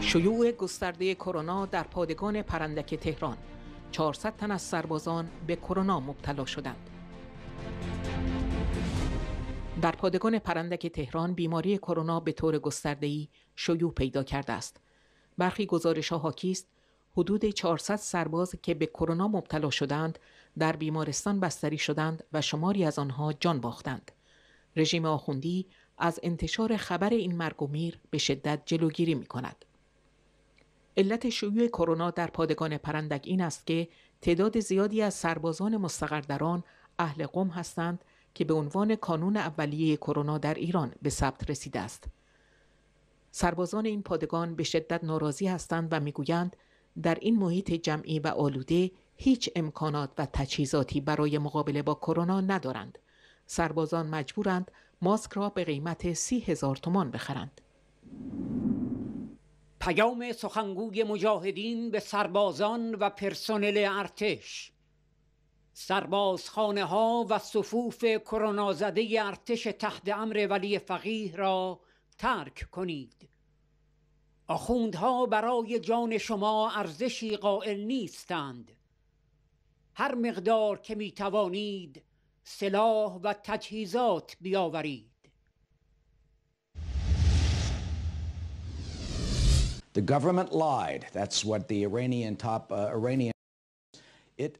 شیوع گسترده کرونا در پادگان پرندک تهران 400 تن از سربازان به کرونا مبتلا شدند در پادگان پرندک تهران بیماری کرونا به طور ای شیوع پیدا کرده است برخی ها حاکی است حدود 400 سرباز که به کرونا مبتلا شدند در بیمارستان بستری شدند و شماری از آنها جان باختند رژیم آخوندی از انتشار خبر این مرگ و میر به شدت جلوگیری می کند. علت شیوع کرونا در پادگان پرندک این است که تعداد زیادی از سربازان مستقر در آن اهل قم هستند که به عنوان کانون اولیه کرونا در ایران به ثبت رسیده است. سربازان این پادگان به شدت ناراضی هستند و میگویند در این محیط جمعی و آلوده هیچ امکانات و تجهیزاتی برای مقابله با کرونا ندارند. سربازان مجبورند ماسک را به قیمت سی هزار تومان بخرند. پیام سخنگوی مجاهدین به سربازان و پرسنل ارتش سربازخانه ها و صفوف کرونا ارتش تحت امر ولی فقیه را ترک کنید آخوندها برای جان شما ارزشی قائل نیستند هر مقدار که می توانید سلاح و تجهیزات بیاورید The government lied. That's what the Iranian top uh, Iranian. It